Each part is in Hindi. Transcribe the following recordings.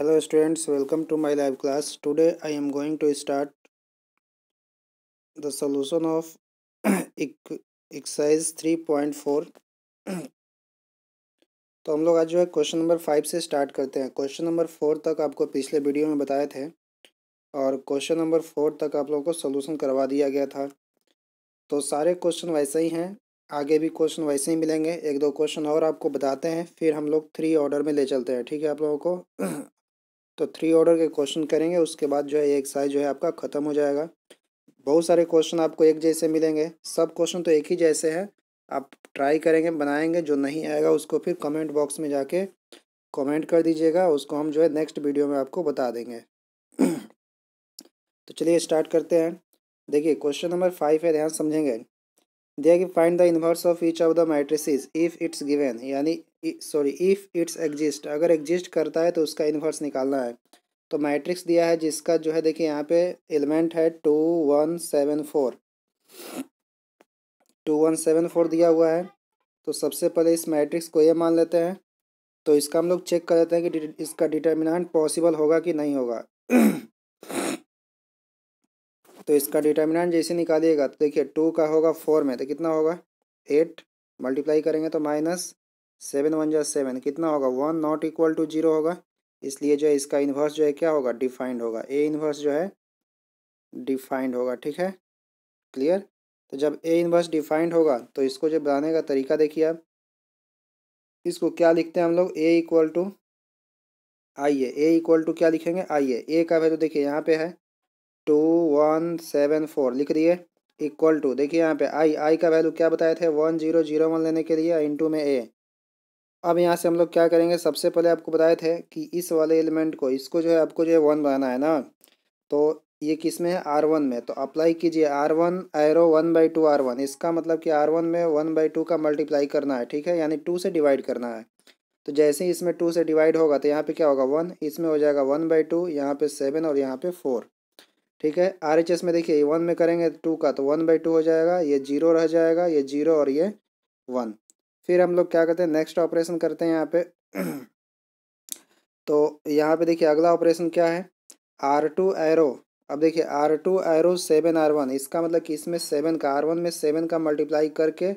hello students welcome to my live class today I am going to start the solution of exercise three point four तो हम लोग आज जो है क्वेश्चन नंबर फाइव से स्टार्ट करते हैं क्वेश्चन नंबर फोर तक आपको पिछले वीडियो में बताए थे और क्वेश्चन नंबर फोर तक आप लोगों को सोल्यूशन करवा दिया गया था तो सारे क्वेश्चन वैसे ही हैं आगे भी क्वेश्चन वैसे ही मिलेंगे एक दो क्वेश्चन और आपको बताते हैं फिर हम लोग थ्री ऑर्डर में ले चलते हैं ठीक है आप लोगों को तो थ्री ऑर्डर के क्वेश्चन करेंगे उसके बाद जो है एक्सरसाइज जो है आपका ख़त्म हो जाएगा बहुत सारे क्वेश्चन आपको एक जैसे मिलेंगे सब क्वेश्चन तो एक ही जैसे हैं आप ट्राई करेंगे बनाएंगे जो नहीं आएगा उसको फिर कमेंट बॉक्स में जाके कमेंट कर दीजिएगा उसको हम जो है नेक्स्ट वीडियो में आपको बता देंगे तो चलिए स्टार्ट करते हैं देखिए क्वेश्चन नंबर फाइव है ध्यान समझेंगे दिया कि find the inverse of each of the matrices if it's given यानी सॉरी इफ़ इट्स एग्जिस्ट अगर एग्जिस्ट करता है तो उसका इन्वर्स निकालना है तो मैट्रिक्स दिया है जिसका जो है देखिए यहाँ पे एलिमेंट है two one seven four two one seven four दिया हुआ है तो सबसे पहले इस मैट्रिक्स को ये मान लेते हैं तो इसका हम लोग चेक कर लेते हैं कि इसका डिटर्मिनेंट पॉसिबल होगा कि नहीं होगा तो इसका डिटर्मिनेंट जैसे निकालिएगा तो देखिए टू का होगा फोर में तो कितना होगा एट मल्टीप्लाई करेंगे तो माइनस सेवन वन जो सेवन कितना होगा one not equal to zero होगा इसलिए जो है इसका इन्वर्स जो है क्या होगा डिफाइंड होगा ए इन्वर्स जो है डिफाइंड होगा ठीक है क्लियर तो जब ए इन्वर्स डिफाइंड होगा तो इसको जो बनाने का तरीका देखिए आप इसको क्या लिखते हैं हम लोग ए इक्वल टू आइए ए इक्वल टू क्या लिखेंगे आइए ए का वैल्यू देखिए यहाँ पे है टू वन सेवन फोर लिख दिए इक्वल टू देखिए यहाँ पे आई आई का वैल्यू क्या बताए थे वन जीरो जीरो वन लेने के लिए इंटू में ए अब यहाँ से हम लोग क्या करेंगे सबसे पहले आपको बताए थे कि इस वाले एलिमेंट को इसको जो है आपको जो है वन बनाना है ना तो ये किस में है आर वन में तो अप्लाई कीजिए R one arrow one by two R one इसका मतलब कि आर वन में वन बाई टू का मल्टीप्लाई करना है ठीक है यानी टू से डिवाइड करना है तो जैसे ही इसमें टू से डिवाइड होगा तो यहाँ पे क्या होगा वन इसमें हो जाएगा वन बाई टू यहाँ पे सेवन और यहाँ पे फोर ठीक है आर एच एस में देखिए वन में करेंगे टू का तो वन बाई टू हो जाएगा ये जीरो रह जाएगा ये जीरो और ये वन फिर हम लोग क्या करते हैं नेक्स्ट ऑपरेशन करते हैं यहाँ पे तो यहाँ पे देखिए अगला ऑपरेशन क्या है आर टू एरो अब देखिए R two arrow seven R one इसका मतलब कि इसमें सेवन का आर वन में सेवन का मल्टीप्लाई करके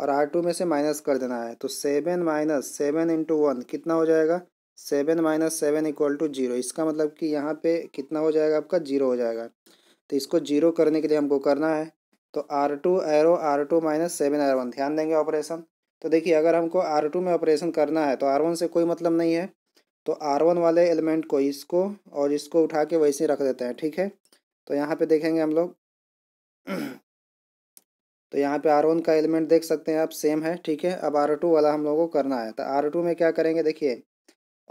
और आर टू में से माइनस कर देना है तो seven minus seven into one कितना हो जाएगा seven minus seven equal to zero इसका मतलब कि यहाँ पे कितना हो जाएगा आपका जीरो हो जाएगा तो इसको जीरो करने के लिए हमको करना है तो R two arrow R two minus seven R one ध्यान देंगे ऑपरेशन तो देखिए अगर हमको आर टू में ऑपरेशन करना है तो आर वन से कोई मतलब नहीं है तो आर वन वाले एलिमेंट को इसको और इसको उठा के वैसे रख देते हैं ठीक है तो यहाँ पे देखेंगे हम लोग तो यहाँ पे आर वन का एलिमेंट देख सकते हैं आप सेम है ठीक है अब आर टू वाला हम लोगों को करना है तो आर टू में क्या करेंगे देखिए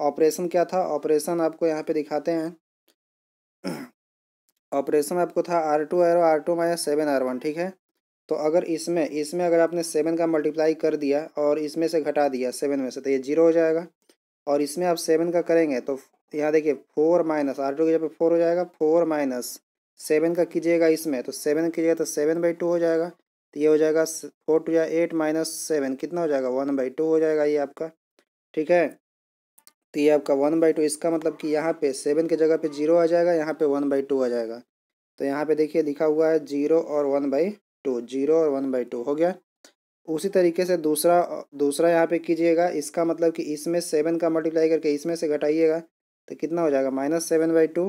ऑपरेशन क्या था ऑपरेशन आपको यहाँ पर दिखाते हैं ऑपरेशन आपको था R two R two minus seven R one ठीक है तो अगर इसमें इसमें अगर आपने सेवन का मल्टीप्लाई कर दिया और इसमें से घटा दिया सेवन में से तो ये जीरो हो जाएगा और इसमें आप सेवन का करेंगे तो यहाँ देखिए फोर माइनस आर टू की जगह फोर हो जाएगा फोर माइनस सेवन का कीजिएगा इसमें तो सेवन कीजिएगा तो सेवन बाई टू हो जाएगा तो ये हो जाएगा फोर टू या एट माइनस सेवन कितना हो जाएगा वन बाई टू हो जाएगा ये आपका ठीक है तो ये आपका वन बाई टू इसका मतलब कि यहाँ पे सेवन के जगह पे जीरो आ जाएगा यहाँ पे वन बाई टू आ जाएगा तो यहाँ पे देखिए लिखा हुआ है जीरो और वन बाई टू जीरो और वन बाई टू हो गया उसी तरीके से दूसरा दूसरा यहाँ पे कीजिएगा इसका मतलब कि इसमें सेवन का मल्टीप्लाई करके इसमें से घटाइएगा तो कितना हो जाएगा माइनस सेवन बाई टू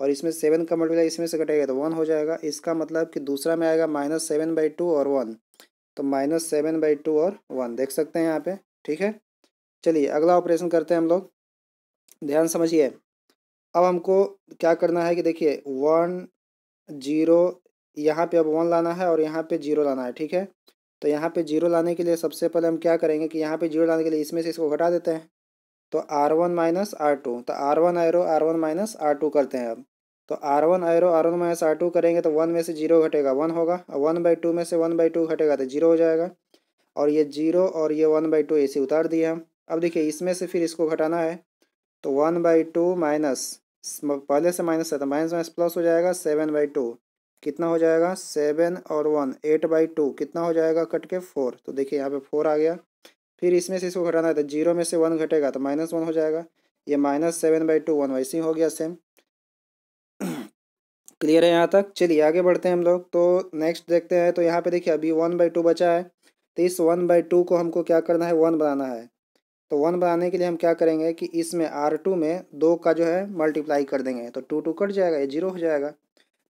और इसमें सेवन का मल्टीप्लाई इसमें से घटाएगा तो वन हो जाएगा इसका मतलब कि दूसरा में आएगा माइनस सेवन बाई टू और वन तो माइनस सेवन बाई टू और वन देख सकते हैं यहाँ पे ठीक है चलिए अगला ऑपरेशन करते हैं हम लोग ध्यान समझिए अब हमको क्या करना है कि देखिए वन जीरो यहाँ पे अब वन लाना है और यहाँ पे जीरो लाना है ठीक है तो यहाँ पे जीरो लाने के लिए सबसे पहले हम क्या करेंगे कि यहाँ पे जीरो लाने के लिए इसमें से इसको घटा देते हैं तो R one minus R two तो R one arrow R one minus R two करते हैं अब तो R one arrow R one minus R two करेंगे तो वन में से जीरो घटेगा वन होगा और वन बाई टू में से वन बाई टू घटेगा तो जीरो हो जाएगा और ये जीरो और ये वन बाई टू इसे उतार दिए हम अब देखिए इसमें से फिर इसको घटाना है तो वन बाई टू माइनस पहले से माइनस है तो माइनस माइनस प्लस हो जाएगा सेवन बाई टू कितना हो जाएगा सेवन और वन एट बाई टू कितना हो जाएगा कट के फोर तो देखिए यहाँ पे फोर आ गया फिर इसमें से इसको घटाना है तो जीरो में से वन घटेगा तो माइनस वन हो जाएगा ये minus seven by two one वैसे ही हो गया सेम क्लियर है यहाँ तक चलिए आगे बढ़ते हैं हम लोग तो नेक्स्ट देखते हैं तो यहाँ पे देखिए अभी वन बाई टू बचा है तो इस वन बाई टू को हमको क्या करना है वन बनाना है तो वन बनाने के लिए हम क्या करेंगे कि इसमें आर टू में दो का जो है मल्टीप्लाई कर देंगे तो टू टू कट जाएगा ये जीरो हो जाएगा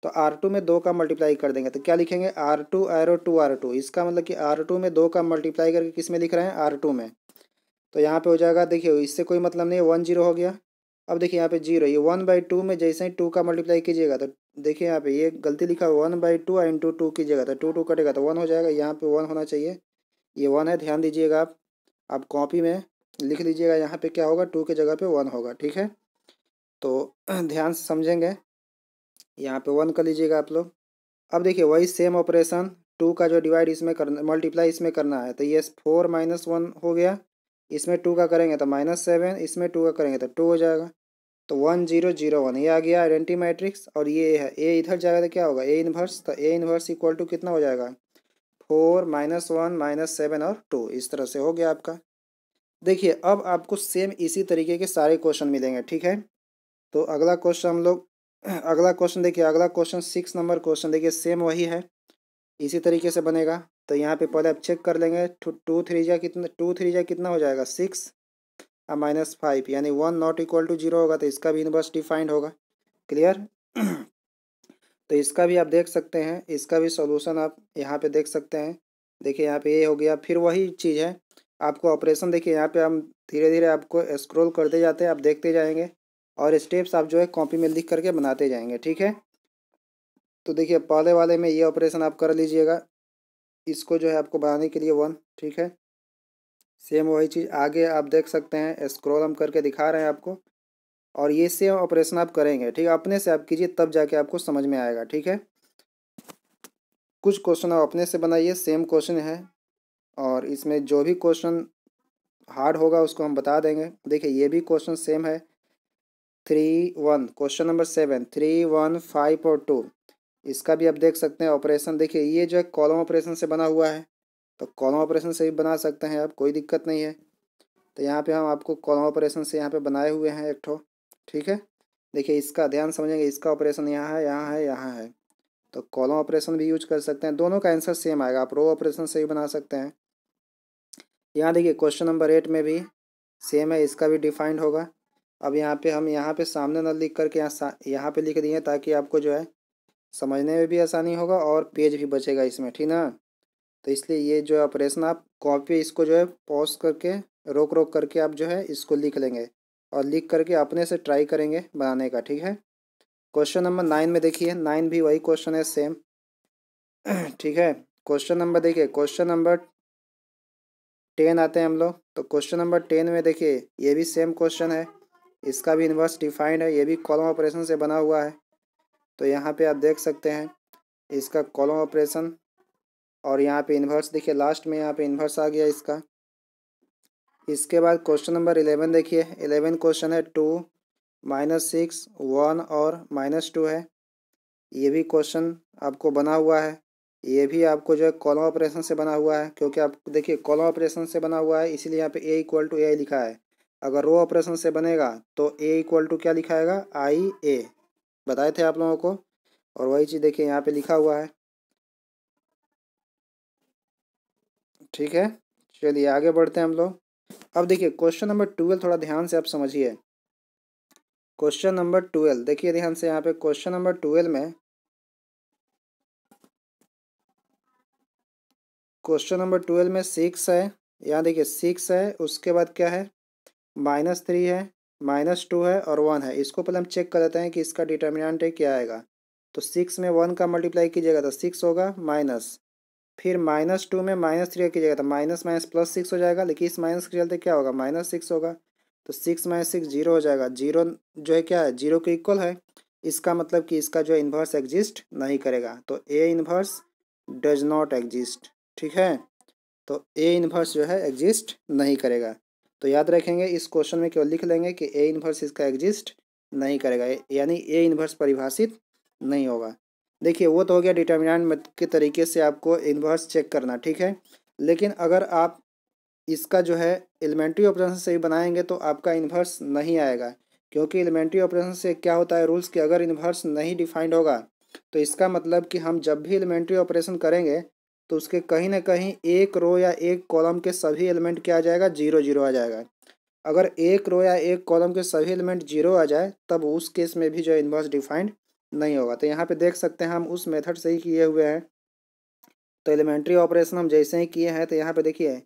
तो आर टू में दो का मल्टीप्लाई कर देंगे तो क्या लिखेंगे R two arrow two R two इसका मतलब कि आर टू में दो का मल्टीप्लाई करके किस में लिख रहे हैं आर टू में तो यहाँ पे हो जाएगा देखिए इससे कोई मतलब नहीं वन जीरो हो गया अब देखिए यहाँ पे जीरो ये वन बाई टू में जैसे ही टू का मल्टीप्लाई कीजिएगा तो देखिए यहाँ पे ये गलती लिखा हुआ one by two two two कीजिएगा तो टू टू कटेगा तो वन हो जाएगा यहाँ पे वन होना चाहिए ये वन है ध्यान दीजिएगा आप आप कॉपी में लिख लीजिएगा यहाँ पे क्या होगा टू के जगह पे वन होगा ठीक है तो ध्यान से समझेंगे यहाँ पे वन कर लीजिएगा आप लोग अब देखिए वही सेम ऑपरेशन टू का जो डिवाइड इसमें करना मल्टीप्लाई इसमें करना है तो ये फोर माइनस वन हो गया इसमें टू का करेंगे तो माइनस सेवन इसमें टू का करेंगे तो टू हो जाएगा तो वन जीरो जीरो वन ये आ गया आइडेंटी मैट्रिक्स और ये है ए इधर जाएगा तो क्या होगा ए इन्वर्स तो ए इन्वर्स इक्वल टू कितना हो जाएगा four minus one minus seven और टू इस तरह से हो गया आपका देखिए अब आपको सेम इसी तरीके के सारे क्वेश्चन मिलेंगे ठीक है तो अगला क्वेश्चन हम लोग अगला क्वेश्चन देखिए अगला क्वेश्चन सिक्स नंबर क्वेश्चन देखिए सेम वही है इसी तरीके से बनेगा तो यहाँ पे पहले आप चेक कर लेंगे टू थ्री जा कितना टू थ्री जा कितना हो जाएगा सिक्स और माइनस फाइव यानी one not equal to zero होगा तो इसका भी इनवर्स डिफाइंड होगा क्लियर तो इसका भी आप देख सकते हैं इसका भी सोल्यूशन आप यहाँ पर देख सकते हैं देखिए यहाँ पर ये हो गया फिर वही चीज़ है आपको ऑपरेशन देखिए यहाँ पर हम धीरे धीरे आपको स्क्रोल करते जाते हैं आप देखते जाएंगे और स्टेप्स आप जो है कॉपी में लिख करके बनाते जाएंगे ठीक है तो देखिए पहले वाले में ये ऑपरेशन आप कर लीजिएगा इसको जो है आपको बनाने के लिए वन ठीक है सेम वही चीज़ आगे आप देख सकते हैं स्क्रोल हम करके दिखा रहे हैं आपको और ये सेम ऑपरेशन आप करेंगे ठीक है अपने से आप कीजिए तब जाके आपको समझ में आएगा ठीक है कुछ क्वेश्चन आप अपने से बनाइए सेम क्वेश्चन है और इसमें जो भी क्वेश्चन हार्ड होगा उसको हम बता देंगे देखिए ये भी क्वेश्चन सेम है three one question number seven three one five और टू इसका भी आप देख सकते हैं ऑपरेशन देखिए ये जो है कॉलम ऑपरेशन से बना हुआ है तो कॉलम ऑपरेशन से भी बना सकते हैं आप कोई दिक्कत नहीं है तो यहाँ पे हम आपको कॉलम ऑपरेशन से यहाँ पे बनाए हुए हैं एक ठो ठीक है देखिए इसका ध्यान समझेंगे इसका ऑपरेशन यहाँ है यहाँ है यहाँ है तो कॉलम ऑपरेशन भी यूज कर सकते हैं दोनों का आंसर सेम आएगा आप रो ऑपरेशन से भी बना सकते हैं यहाँ देखिए क्वेश्चन नंबर एट में भी सेम है इसका भी डिफाइंड होगा अब यहाँ पे हम यहाँ पे सामने न लिख करके यहाँ यहाँ पे लिख दिए ताकि आपको जो है समझने में भी आसानी होगा और पेज भी बचेगा इसमें ठीक ना तो इसलिए ये जो है ऑपरेशन आप कॉपी इसको जो है पॉज करके रोक रोक करके आप जो है इसको लिख लेंगे और लिख करके अपने से ट्राई करेंगे बनाने का ठीक है क्वेश्चन नंबर नाइन में देखिए नाइन भी वही क्वेश्चन है सेम ठीक है क्वेश्चन नंबर देखिए क्वेश्चन नंबर टेन आते हैं हम लोग तो क्वेश्चन नंबर टेन में देखिए ये भी सेम क्वेश्चन है इसका भी इन्वर्स डिफाइंड है ये भी कॉलम ऑपरेशन से बना हुआ है तो यहाँ पे आप देख सकते हैं इसका कॉलम ऑपरेशन और यहाँ पे इन्वर्स देखिए लास्ट में यहाँ पे इन्वर्स आ गया इसका इसके बाद क्वेश्चन नंबर इलेवन देखिए इलेवन क्वेश्चन है टू माइनस सिक्स वन और माइनस टू है ये भी क्वेश्चन आपको बना हुआ है ये भी आपको जो है कॉलम ऑपरेशन से बना हुआ है क्योंकि आप देखिए कॉलम ऑपरेशन से बना हुआ है इसीलिए यहाँ पे ए इक्वल टू ए लिखा है अगर रो ऑपरेशन से बनेगा तो ए इक्वल टू क्या लिखाएगा आई ए बताए थे आप लोगों को और वही चीज़ देखिए यहाँ पे लिखा हुआ है ठीक है चलिए आगे बढ़ते हैं हम लोग अब देखिए क्वेश्चन नंबर ट्वेल्व थोड़ा ध्यान से आप समझिए क्वेश्चन नंबर ट्वेल्व देखिए ध्यान से यहाँ पे क्वेश्चन नंबर ट्वेल्व में क्वेश्चन नंबर ट्वेल्व में सिक्स है यहाँ देखिए सिक्स है उसके बाद क्या है माइनस थ्री है माइनस टू है और वन है इसको पहले हम चेक कर लेते हैं कि इसका डिटर्मिनेंट है क्या आएगा तो सिक्स में वन का मल्टीप्लाई कीजिएगा तो सिक्स होगा माइनस फिर माइनस टू में माइनस थ्री कीजिएगा तो माइनस माइनस प्लस सिक्स हो जाएगा लेकिन इस माइनस के चलते क्या होगा माइनस सिक्स होगा तो सिक्स माइनस सिक्स जीरो हो जाएगा जीरो जो है क्या है जीरो के इक्वल है इसका मतलब कि इसका जो इन्वर्स एग्जिस्ट नहीं करेगा तो A inverse does not exist ठीक है तो ए इन्वर्स जो है एग्जिस्ट नहीं करेगा तो याद रखेंगे इस क्वेश्चन में केवल लिख लेंगे कि ए इन्वर्स इसका एग्जिस्ट नहीं करेगा यानी ए इन्वर्स परिभाषित नहीं होगा देखिए वो तो हो गया डिटर्मिनेंट के तरीके से आपको इन्वर्स चेक करना ठीक है लेकिन अगर आप इसका जो है एलिमेंट्री ऑपरेशन से ही बनाएंगे तो आपका इन्वर्स नहीं आएगा क्योंकि एलिमेंट्री ऑपरेशन से क्या होता है रूल्स कि अगर इन्वर्स नहीं डिफाइंड होगा तो इसका मतलब कि हम जब भी एलिमेंट्री ऑपरेशन करेंगे तो उसके कहीं ना कहीं एक रो या एक कॉलम के सभी एलिमेंट क्या आ जाएगा जीरो जीरो आ जाएगा अगर एक रो या एक कॉलम के सभी एलिमेंट जीरो आ जाए तब उस केस में भी जो इन्वर्स डिफाइंड नहीं होगा तो यहाँ पे देख सकते हैं हम उस मेथड से ही किए हुए हैं तो एलिमेंट्री ऑपरेशन हम जैसे ही किए हैं तो यहाँ पे देखिए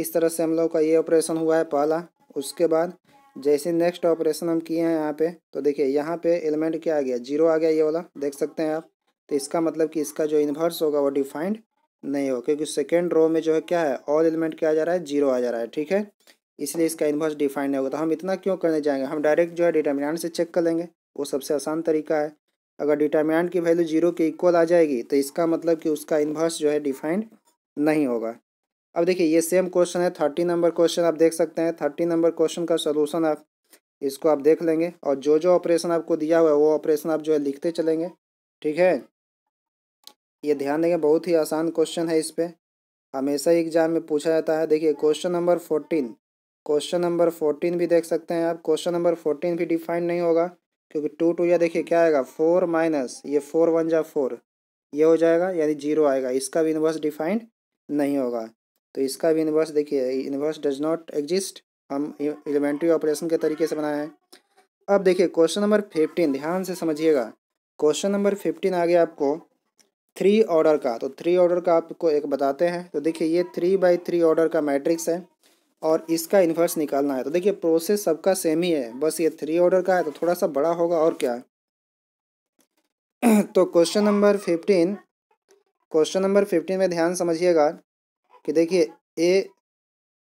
इस तरह से हम लोग का ये ऑपरेशन हुआ है पहला उसके बाद जैसे नेक्स्ट ऑपरेशन हम किए हैं यहाँ पे तो देखिए यहाँ पे एलिमेंट क्या आ गया जीरो आ गया ये वाला देख सकते हैं आप तो इसका मतलब कि इसका जो इन्वर्स होगा वो डिफाइंड नहीं हो क्योंकि सेकेंड रो में जो है क्या है ऑल एलिमेंट क्या आ जा रहा है जीरो आ जा रहा है ठीक है इसलिए इसका इन्वर्स डिफाइन नहीं होगा तो हम इतना क्यों करने जाएंगे हम डायरेक्ट जो है डिटर्मिनेंट से चेक कर लेंगे वो सबसे आसान तरीका है अगर डिटर्मिनेंट की वैल्यू जीरो के इक्वल आ जाएगी तो इसका मतलब कि उसका इन्वर्स जो है डिफाइंड नहीं होगा अब देखिए ये सेम क्वेश्चन है थर्टी नंबर क्वेश्चन आप देख सकते हैं थर्टी नंबर क्वेश्चन का सोलूशन आप इसको आप देख लेंगे और जो जो ऑपरेशन आपको दिया हुआ है वो ऑपरेशन आप जो है लिखते चलेंगे ठीक है ये ध्यान देंगे बहुत ही आसान क्वेश्चन है इस पर हमेशा एग्जाम में पूछा जाता है देखिए question number fourteen question number fourteen भी देख सकते हैं आप क्वेश्चन नंबर फोर्टीन भी डिफाइन नहीं होगा क्योंकि टू टू या देखिए क्या आएगा फोर माइनस ये फोर वन जा फोर ये हो जाएगा यानी जीरो आएगा इसका भी इनवर्स डिफाइंड नहीं होगा तो इसका भी इनवर्स देखिए इनवर्स डज नॉट एग्जिस्ट हम एलिमेंट्री ऑपरेशन के तरीके से बनाए हैं अब देखिए क्वेश्चन नंबर फिफ्टीन ध्यान से समझिएगा क्वेश्चन नंबर फिफ्टीन आ गया आपको थ्री ऑर्डर का तो थ्री ऑर्डर का आपको एक बताते हैं तो देखिए ये थ्री बाई थ्री ऑर्डर का मैट्रिक्स है और इसका इन्वर्स निकालना है तो देखिए प्रोसेस सबका सेम ही है बस ये थ्री ऑर्डर का है तो थोड़ा सा बड़ा होगा और क्या है तो question number fifteen question number fifteen में ध्यान समझिएगा कि देखिए ए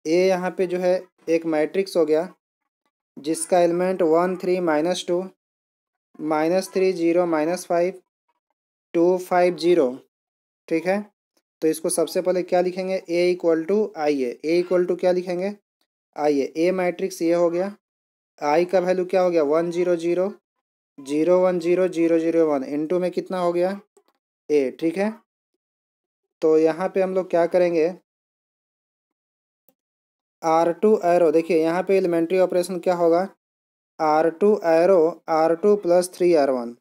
ए यहाँ पे जो है एक मैट्रिक्स हो गया जिसका element one three minus two minus three zero minus five two five zero ठीक है तो इसको सबसे पहले क्या लिखेंगे A equal to I A A equal to क्या लिखेंगे आई ए ए मैट्रिक्स ये हो गया आई का वैल्यू क्या हो गया one zero zero zero one zero zero zero one into में कितना हो गया ए ठीक है तो यहाँ पे हम लोग क्या करेंगे आर टू एरो देखिए यहाँ पे एलिमेंट्री ऑपरेशन क्या होगा R two arrow R two plus three R one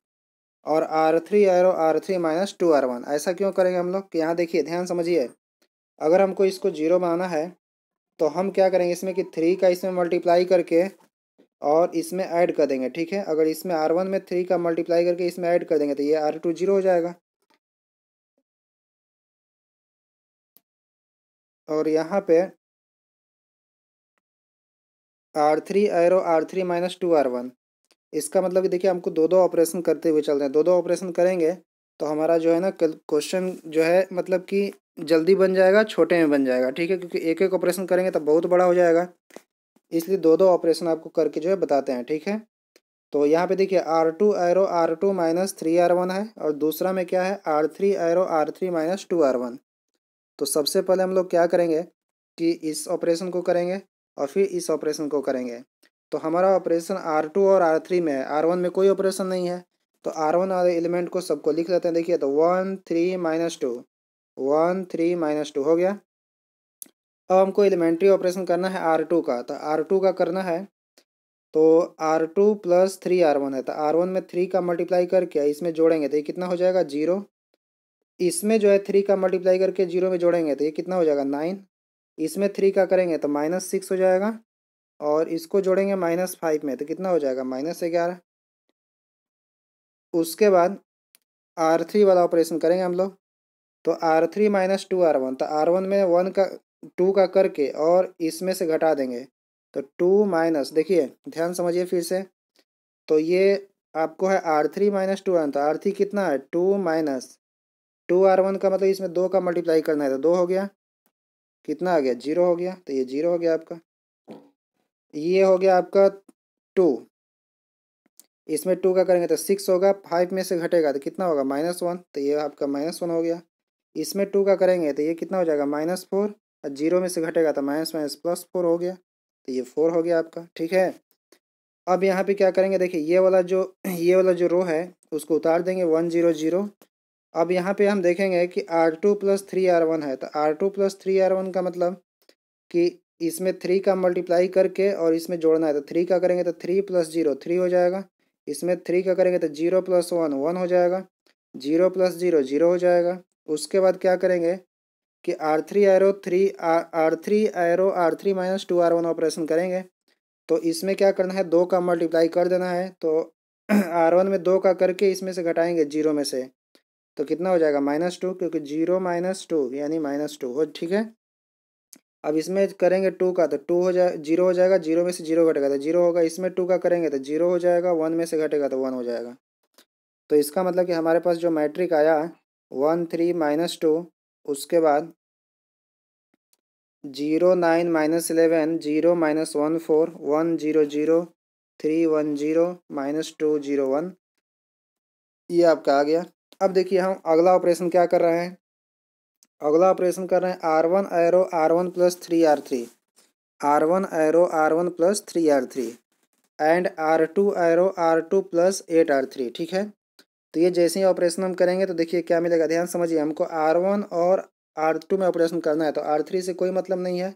और R three R R three minus two R one ऐसा क्यों करेंगे हम लोग कि यहाँ देखिए ध्यान समझिए अगर हमको इसको जीरो आना है तो हम क्या करेंगे इसमें कि थ्री का इसमें मल्टीप्लाई करके और इसमें ऐड कर देंगे ठीक है अगर इसमें आर वन में थ्री का मल्टीप्लाई करके इसमें ऐड कर देंगे तो ये आर टू जीरो हो जाएगा और यहाँ पे R three R three minus two R one इसका मतलब कि देखिए हमको दो दो ऑपरेशन करते हुए चलते हैं दो दो ऑपरेशन करेंगे तो हमारा जो है ना क्वेश्चन जो है मतलब कि जल्दी बन जाएगा छोटे में बन जाएगा ठीक है क्योंकि एक एक ऑपरेशन करेंगे तो बहुत बड़ा हो जाएगा इसलिए दो दो ऑपरेशन आपको करके जो है बताते हैं ठीक है तो यहाँ पे देखिए R two arrow R two minus three R one है और दूसरा में क्या है R three arrow R three minus two R one तो सबसे पहले हम लोग क्या करेंगे कि इस ऑपरेशन को करेंगे और फिर इस ऑपरेशन को करेंगे तो हमारा ऑपरेशन आर टू और आर थ्री में है आर वन में कोई ऑपरेशन नहीं है तो आर वन वाले एलिमेंट को सबको लिख लेते हैं देखिए तो one three minus two one three minus two हो गया अब हमको एलिमेंट्री ऑपरेशन करना है आर टू का तो आर टू का करना है तो R two plus three R one है तो आर वन में थ्री का मल्टीप्लाई करके इसमें जोड़ेंगे तो ये कितना हो जाएगा जीरो इसमें जो है थ्री का मल्टीप्लाई करके जीरो में जोड़ेंगे तो ये कितना हो जाएगा नाइन इसमें थ्री का करेंगे तो माइनस सिक्स हो जाएगा और इसको जोड़ेंगे माइनस फाइव में तो कितना हो जाएगा माइनस ग्यारह उसके बाद आर थ्री वाला ऑपरेशन करेंगे हम लोग तो R three minus two R one तो आर वन में वन का टू का करके और इसमें से घटा देंगे तो टू माइनस देखिए ध्यान समझिए फिर से तो ये आपको है R three minus two R तो आर थ्री कितना है two minus two R one का मतलब इसमें दो का मल्टीप्लाई करना है तो दो हो गया कितना आ गया जीरो हो गया तो ये जीरो हो गया आपका ये हो गया आपका टू इसमें टू का करेंगे तो सिक्स होगा फाइव में से घटेगा तो कितना होगा माइनस वन तो ये आपका माइनस वन हो गया इसमें टू का करेंगे तो ये कितना हो जाएगा माइनस फोर और जीरो में से घटेगा तो माइनस माइनस प्लस फोर हो गया तो ये फोर हो गया आपका ठीक है अब यहाँ पे क्या करेंगे देखिए ये वाला जो ये वाला जो रो है उसको उतार देंगे वन जीरो जीरो अब यहाँ पे हम देखेंगे कि R two plus three R one है तो R two plus three R one का मतलब कि इसमें थ्री का मल्टीप्लाई करके और इसमें जोड़ना है तो थ्री का करेंगे तो थ्री प्लस जीरो थ्री हो जाएगा इसमें थ्री का करेंगे तो जीरो प्लस वन वन हो जाएगा जीरो प्लस जीरो जीरो हो जाएगा उसके बाद क्या करेंगे कि R three arrow three R three arrow R three minus two R one operation करेंगे तो इसमें क्या करना है दो का मल्टीप्लाई कर देना है तो आर वन में दो का करके इसमें से घटाएंगे जीरो में से तो कितना हो जाएगा माइनस टू क्योंकि जीरो माइनस टू यानी माइनस टू हो ठीक है अब इसमें करेंगे टू का तो टू हो जाए जीरो हो जाएगा जीरो में से जीरो घटेगा तो जीरो होगा इसमें टू का करेंगे तो जीरो हो जाएगा वन में से घटेगा तो वन हो जाएगा तो इसका मतलब कि हमारे पास जो मैट्रिक आया वन थ्री माइनस टू उसके बाद zero nine minus eleven zero minus one four one zero zero three one zero minus two zero one ये आपका आ गया अब देखिए हम अगला ऑपरेशन क्या कर रहे हैं अगला ऑपरेशन कर रहे हैं R one arrow R one plus three R three R one arrow R one plus three R three and R two arrow R two plus eight R three ठीक है तो ये जैसे ही ऑपरेशन हम करेंगे तो देखिए क्या मिलेगा ध्यान समझिए हमको आर वन और आर टू में ऑपरेशन करना है तो आर थ्री से कोई मतलब नहीं है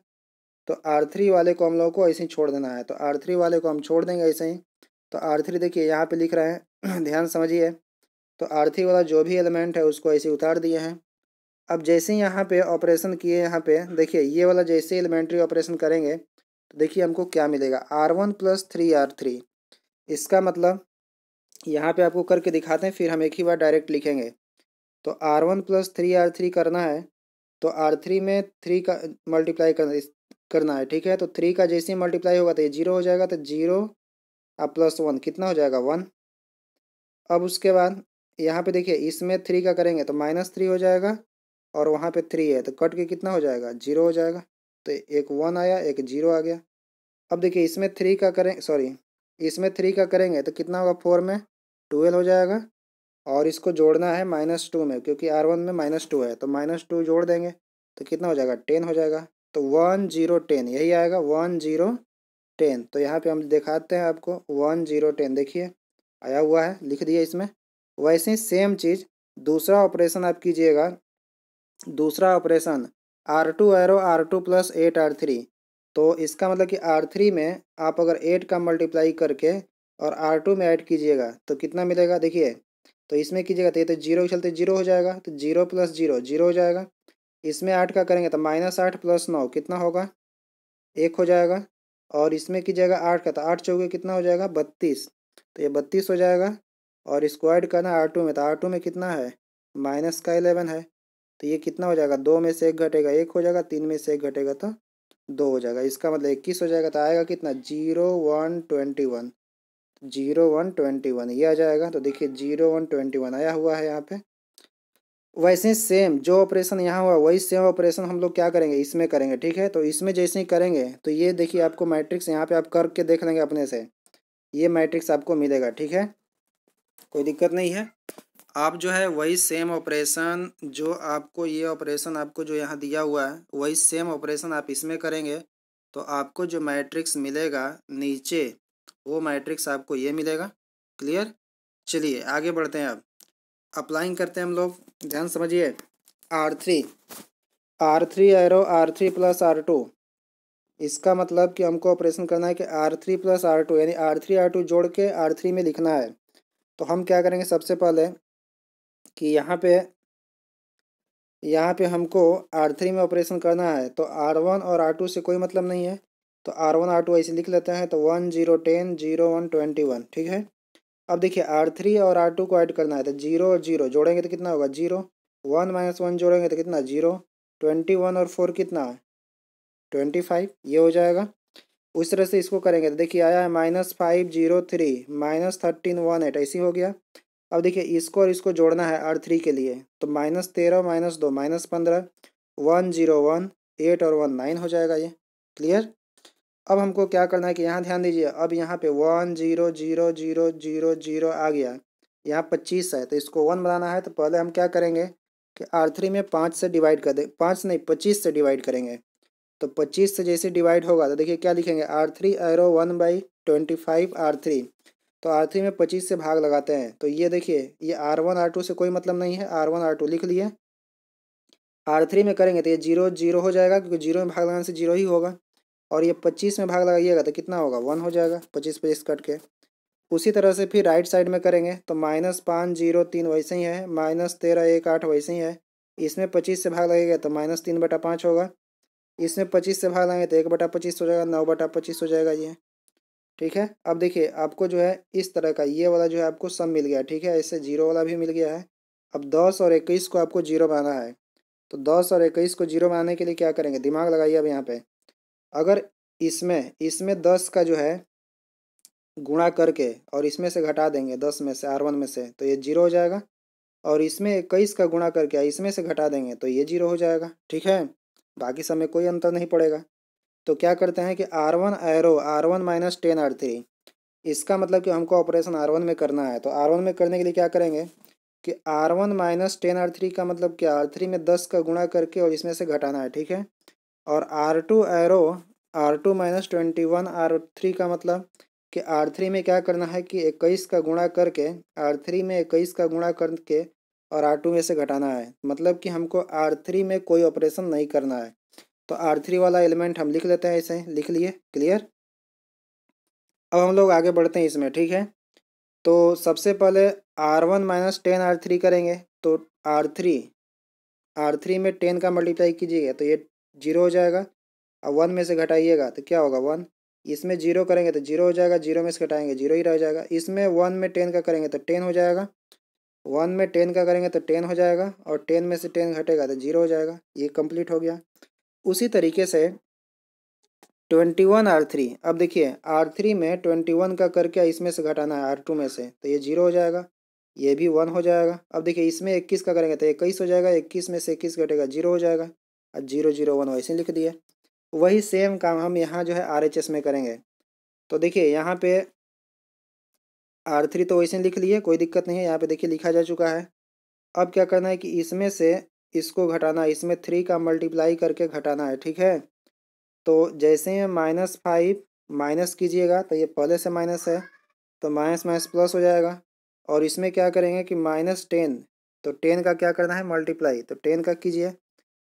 तो आर थ्री वाले को हम लोगों को ऐसे ही छोड़ देना है तो आर थ्री वाले को हम छोड़ देंगे ऐसे ही तो आर थ्री देखिए यहाँ पे लिख रहे हैं ध्यान समझिए तो आर थ्री वाला जो भी एलिमेंट है उसको ऐसे उतार दिए हैं अब जैसे ही यहाँ पे ऑपरेशन किए यहाँ पे देखिए ये वाला जैसे एलिमेंट्री ऑपरेशन करेंगे तो देखिए हमको क्या मिलेगा R one plus three R three इसका मतलब यहाँ पे आपको करके दिखाते हैं फिर हम एक ही बार डायरेक्ट लिखेंगे तो R one plus three R three करना है तो आर थ्री में थ्री का मल्टीप्लाई करना करना है ठीक है तो थ्री का जैसे मल्टीप्लाई होगा तो ये जीरो हो जाएगा तो जीरो अब प्लस वन कितना हो जाएगा वन अब उसके बाद यहाँ पे देखिए इसमें थ्री का करेंगे तो माइनस थ्री हो जाएगा और वहाँ पे थ्री है तो कट के कितना हो जाएगा जीरो हो जाएगा तो एक वन आया एक जीरो आ गया अब देखिए इसमें थ्री का करें सॉरी इसमें थ्री का करेंगे तो कितना होगा फोर में ट्वेल्व हो जाएगा और इसको जोड़ना है माइनस टू में क्योंकि आर वन में माइनस टू है तो माइनस टू जोड़ देंगे तो कितना हो जाएगा टेन हो जाएगा तो वन जीरो टेन यही आएगा वन जीरो टेन तो यहाँ पे हम दिखाते हैं आपको वन जीरो टेन देखिए आया हुआ है लिख दिया इसमें वैसे सेम चीज़ दूसरा ऑपरेशन आप कीजिएगा दूसरा operation R two arrow R two plus eight R three तो इसका मतलब कि आर थ्री में आप अगर एट का मल्टीप्लाई करके और आर टू में ऐड कीजिएगा तो कितना मिलेगा देखिए तो इसमें कीजिएगा तो ये तो जीरो के चलते जीरो हो जाएगा तो जीरो प्लस जीरो जीरो हो जाएगा इसमें आठ का करेंगे तो माइनस आठ प्लस नौ कितना होगा एक हो जाएगा और इसमें कीजिएगा आठ का तो आठ चौके कितना हो जाएगा बत्तीस तो ये बत्तीस हो जाएगा और इसको ऐड करना आर टू में तो आर टू में कितना है माइनस का इलेवन है तो ये कितना हो जाएगा दो में से एक घटेगा एक हो जाएगा तीन में से एक घटेगा तो दो हो जाएगा इसका मतलब इक्कीस हो जाएगा तो आएगा कितना zero one twenty one zero one twenty one ये आ जाएगा तो देखिए जीरो वन ट्वेंटी वन आया हुआ है यहाँ पे वैसे सेम जो ऑपरेशन यहाँ हुआ वही सेम ऑपरेशन हम लोग क्या करेंगे इसमें करेंगे ठीक है तो इसमें जैसे ही करेंगे तो ये देखिए आपको मैट्रिक्स यहाँ पे आप करके देख लेंगे अपने से ये मैट्रिक्स आपको मिलेगा ठीक है कोई दिक्कत नहीं है आप जो है वही सेम ऑपरेशन जो आपको ये ऑपरेशन आपको जो यहाँ दिया हुआ है वही सेम ऑपरेशन आप इसमें करेंगे तो आपको जो मैट्रिक्स मिलेगा नीचे वो मैट्रिक्स आपको ये मिलेगा क्लियर चलिए आगे बढ़ते हैं अब अप्लाइंग करते हैं हम लोग ध्यान समझिए R three R three arrow R three plus R two इसका मतलब कि हमको ऑपरेशन करना है कि R three plus R two यानी आर थ्री आर टू जोड़ के आर थ्री में लिखना है तो हम क्या करेंगे सबसे पहले कि यहाँ पे यहाँ पे हमको आर थ्री में ऑपरेशन करना है तो आर वन और आर टू से कोई मतलब नहीं है तो आर वन आर टू ऐसे लिख लेते हैं तो one zero ten zero one twenty one ठीक है अब देखिए आर थ्री और आर टू को ऐड करना है तो जीरो और जीरो जोड़ेंगे तो कितना होगा जीरो वन माइनस वन जोड़ेंगे तो कितना जीरो ट्वेंटी वन और फोर कितना है ट्वेंटी फाइव ये हो जाएगा उस तरह से इसको करेंगे तो देखिए आया है minus five zero three minus thirteen one eight ऐसी हो गया अब देखिए इसको और इसको जोड़ना है आर थ्री के लिए तो माइनस तेरह माइनस दो माइनस पंद्रह वन जीरो वन एट और वन नाइन हो जाएगा ये क्लियर अब हमको क्या करना है कि यहाँ ध्यान दीजिए अब यहाँ पे one zero zero zero zero zero आ गया यहाँ पच्चीस है तो इसको वन बनाना है तो पहले हम क्या करेंगे कि आर थ्री में पाँच से डिवाइड कर दे पाँच नहीं पच्चीस से डिवाइड करेंगे तो पच्चीस से जैसे डिवाइड होगा तो देखिए क्या लिखेंगे R three arrow one by twenty five R three तो आर थ्री में पच्चीस से भाग लगाते हैं तो ये देखिए ये आर वन आर टू से कोई मतलब नहीं है आर वन आर टू लिख लिए आर थ्री में करेंगे तो ये जीरो जीरो हो जाएगा क्योंकि जीरो में भाग लगाने से जीरो ही होगा और ये पच्चीस में भाग लगाइएगा तो कितना होगा वन हो जाएगा पच्चीस पच्चीस कट के उसी तरह से फिर राइट साइड में करेंगे तो माइनस पाँच जीरो तीन वैसे ही है माइनस तेरह एक आठ वैसे ही है इसमें पच्चीस से भाग लगेगा तो माइनस तीन बटा पाँच होगा इसमें पच्चीस से भाग लगाएंगे तो एक बटा पच्चीस हो जाएगा नौ बटा पच्चीस हो जाएगा ये ठीक है अब देखिए आपको जो है इस तरह का ये वाला जो है आपको सम मिल गया ठीक है इससे जीरो वाला भी मिल गया है अब दस और इक्कीस को आपको जीरो में आना है तो दस और इक्कीस को जीरो में आने के लिए क्या करेंगे दिमाग लगाइए अब यहाँ पे अगर इसमें इसमें दस का जो है गुणा करके और इसमें से घटा देंगे दस में से आर वन में से तो ये जीरो हो जाएगा और इसमें इक्कीस का गुणा करके इसमें से घटा देंगे तो ये जीरो हो जाएगा ठीक है बाकी सब में कोई अंतर नहीं पड़ेगा तो क्या करते हैं कि R one arrow R one minus ten R three इसका मतलब कि हमको ऑपरेशन आर वन में करना है तो आर वन में करने के लिए क्या करेंगे कि R one minus ten R three का मतलब क्या आर थ्री में दस का गुणा करके और इसमें से घटाना है ठीक है और R two arrow R two minus twenty one R three का मतलब कि आर थ्री में क्या करना है कि इक्कीस का गुणा करके आर थ्री में इक्कीस का गुणा करके और आर टू में से घटाना है मतलब कि हमको आर थ्री में कोई ऑपरेशन नहीं करना है तो आर थ्री वाला एलिमेंट हम लिख लेते हैं इसे लिख लिए क्लियर अब हम लोग आगे बढ़ते हैं इसमें ठीक है तो सबसे पहले R one minus ten R three करेंगे तो आर थ्री आर थ्री में टेन का मल्टीप्लाई कीजिएगा तो ये जीरो हो जाएगा और वन में से घटाइएगा तो क्या होगा वन इसमें जीरो करेंगे तो जीरो हो जाएगा जीरो में से घटाएंगे जीरो ही रह जाएगा इसमें वन में टेन का करेंगे तो टेन हो जाएगा वन में टेन का करेंगे तो टेन हो जाएगा और टेन में से टेन घटेगा तो जीरो हो जाएगा ये कंप्लीट हो गया उसी तरीके से ट्वेंटी वन आर थ्री अब देखिए आर थ्री में ट्वेंटी वन का करके इसमें से घटाना है आर टू में से तो ये जीरो हो जाएगा ये भी वन हो जाएगा अब देखिए इसमें इक्कीस का करेंगे तो इक्कीस हो जाएगा इक्कीस में से इक्कीस घटेगा जीरो हो जाएगा और जीरो जीरो वन वैसे लिख दिए वही सेम काम हम यहाँ जो है आर एच एस में करेंगे तो देखिए यहाँ पे आर थ्री तो वैसे लिख लिए कोई दिक्कत नहीं है यहाँ पे देखिए लिखा जा चुका है अब क्या करना है कि इसमें से इसको घटाना इसमें थ्री का मल्टीप्लाई करके घटाना है ठीक है तो जैसे ही माइनस फाइव माइनस कीजिएगा तो ये पहले से माइनस है तो माइनस माइनस प्लस हो जाएगा और इसमें क्या करेंगे कि माइनस टेन तो टेन का क्या करना है मल्टीप्लाई तो टेन का कीजिए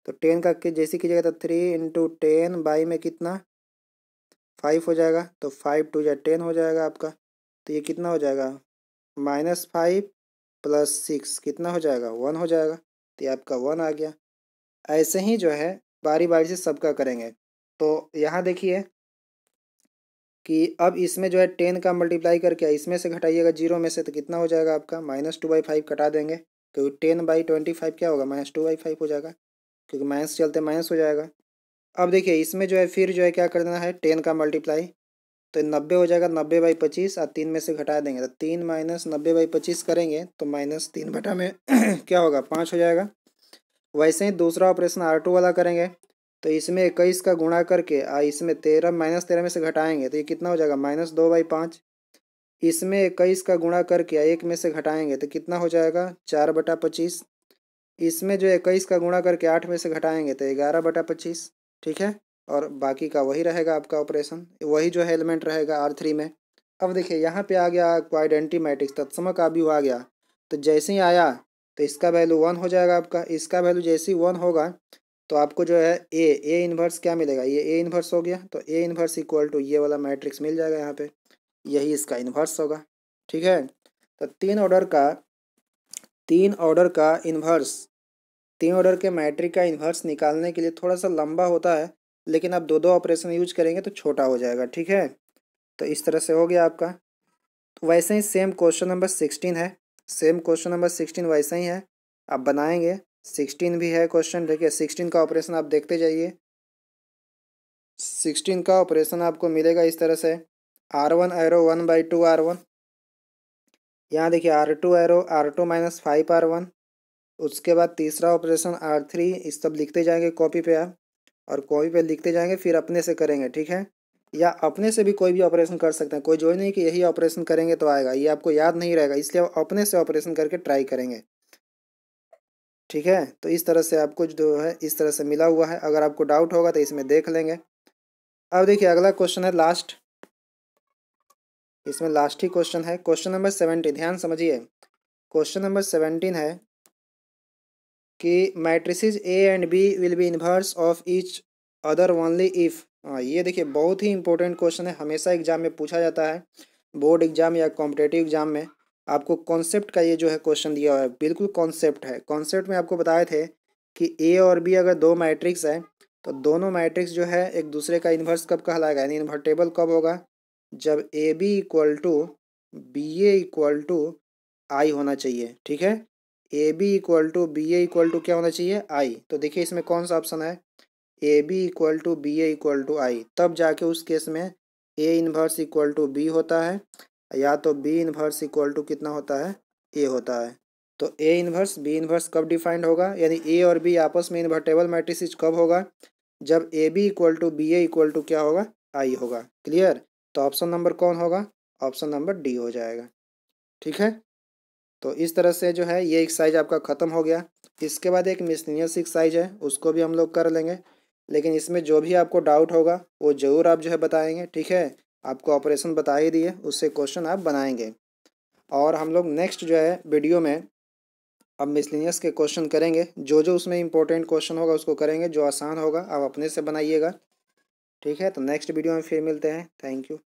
तो टेन का जैसे कीजिएगा तो थ्री इंटू टेन बाई में कितना फाइव हो जाएगा तो फाइव टू या टेन हो जाएगा आपका तो ये कितना हो जाएगा माइनस फाइव प्लस सिक्स कितना हो जाएगा वन हो जाएगा तो आपका वन आ गया ऐसे ही जो है बारी बारी से सबका करेंगे तो यहाँ देखिए कि अब इसमें जो है टेन का मल्टीप्लाई करके इसमें से घटाइएगा जीरो में से तो कितना हो जाएगा आपका माइनस टू बाई फाइव कटा देंगे क्योंकि टेन बाई ट्वेंटी फाइव क्या होगा माइनस टू बाई फाइव हो जाएगा क्योंकि माइनस चलते माइनस हो जाएगा अब देखिए इसमें जो है फिर जो है क्या कर देना है टेन का मल्टीप्लाई तो नब्बे हो जाएगा नब्बे बाई पच्चीस और तीन में से घटा देंगे तो तीन माइनस नब्बे बाई पच्चीस करेंगे तो माइनस तीन बटा में क्या होगा पाँच हो जाएगा वैसे ही दूसरा ऑपरेशन आर टू वाला करेंगे तो इसमें इक्कीस का गुणा करके और इसमें तेरह माइनस तेरह में से घटाएंगे तो ये कितना हो जाएगा माइनस दो बाई पाँच इसमें इक्कीस का गुणा करके एक में से घटाएंगे तो कितना हो जाएगा चार बटा पच्चीस इसमें जो इक्कीस का गुणा करके आठ में से घटाएंगे तो ग्यारह बटा पच्चीस ठीक है और बाकी का वही रहेगा आपका ऑपरेशन वही जो है एलिमेंट रहेगा आर थ्री में अब देखिए यहाँ पे आ गया आपको आइडेंटी मैट्रिक्स तत्समक का व्यू आ गया तो जैसे ही आया तो इसका वैल्यू वन हो जाएगा आपका इसका वैल्यू जैसे ही वन होगा तो आपको जो है ए ए इन्वर्स क्या मिलेगा ये ए इन्वर्स हो गया तो ए इन्वर्स इक्वल टू ये वाला मैट्रिक्स मिल जाएगा यहाँ पे यही इसका इन्वर्स होगा ठीक है तो तीन ऑर्डर का तीन ऑर्डर का इन्वर्स तीन ऑर्डर के मैट्रिक का इन्वर्स निकालने के लिए थोड़ा सा लंबा होता है लेकिन आप दो दो ऑपरेशन यूज करेंगे तो छोटा हो जाएगा ठीक है तो इस तरह से हो गया आपका तो वैसे ही सेम क्वेश्चन नंबर सिक्सटीन है सेम क्वेश्चन नंबर सिक्सटीन वैसे ही है आप बनाएंगे सिक्सटीन भी है क्वेश्चन ठीक है सिक्सटीन का ऑपरेशन आप देखते जाइए सिक्सटीन का ऑपरेशन आपको मिलेगा इस तरह से R one arrow one by two R one यहाँ देखिए R two arrow R two minus five R one उसके बाद तीसरा ऑपरेशन आर थ्री इस सब लिखते जाएंगे कॉपी पे आप और कॉपी पे लिखते जाएंगे फिर अपने से करेंगे ठीक है या अपने से भी कोई भी ऑपरेशन कर सकते हैं कोई जो नहीं कि यही ऑपरेशन करेंगे तो आएगा ये आपको याद नहीं रहेगा इसलिए आप अपने से ऑपरेशन करके ट्राई करेंगे ठीक है तो इस तरह से आपको जो है इस तरह से मिला हुआ है अगर आपको डाउट होगा तो इसमें देख लेंगे अब देखिए अगला क्वेश्चन है लास्ट इसमें लास्ट ही क्वेश्चन है क्वेश्चन नंबर सेवेंटीन ध्यान समझिए क्वेश्चन नंबर सेवेंटीन है कि matrices A and B will be inverse of each other only if हाँ ये देखिए बहुत ही इंपॉर्टेंट क्वेश्चन है हमेशा एग्जाम में पूछा जाता है बोर्ड एग्जाम या कॉम्पिटेटिव एग्जाम में आपको कॉन्सेप्ट का ये जो है क्वेश्चन दिया हुआ है बिल्कुल कॉन्सेप्ट है कॉन्सेप्ट में आपको बताए थे कि ए और बी अगर दो मैट्रिक्स है तो दोनों मैट्रिक्स जो है एक दूसरे का इन्वर्स कब कहलाएगा यानी इन्वर्टेबल कब होगा जब A B equal to B A equal to I होना चाहिए ठीक है A B equal to B A equal to क्या होना चाहिए आई तो देखिए इसमें कौन सा ऑप्शन है A B equal to B A equal to I तब जाके उस केस में A inverse equal to B होता है या तो बी इन्वर्स इक्वल टू कितना होता है ए होता है तो ए इन्वर्स बी इन्वर्स कब डिफाइंड होगा यानी ए और बी आपस में इन्वर्टेबल मैट्रिसिस कब होगा जब A B equal to B A equal to क्या होगा आई होगा क्लियर तो ऑप्शन नंबर कौन होगा ऑप्शन नंबर डी हो जाएगा ठीक है तो इस तरह से जो है ये साइज आपका ख़त्म हो गया इसके बाद एक मिसलिनियस साइज है उसको भी हम लोग कर लेंगे लेकिन इसमें जो भी आपको डाउट होगा वो ज़रूर आप जो है बताएंगे ठीक है आपको ऑपरेशन बता ही दिए उससे क्वेश्चन आप बनाएंगे और हम लोग नेक्स्ट जो है वीडियो में अब मिसलिनियस के क्वेश्चन करेंगे जो जो उसमें इंपॉर्टेंट क्वेश्चन होगा उसको करेंगे जो आसान होगा आप अपने से बनाइएगा ठीक है तो नेक्स्ट वीडियो में फिर मिलते हैं थैंक यू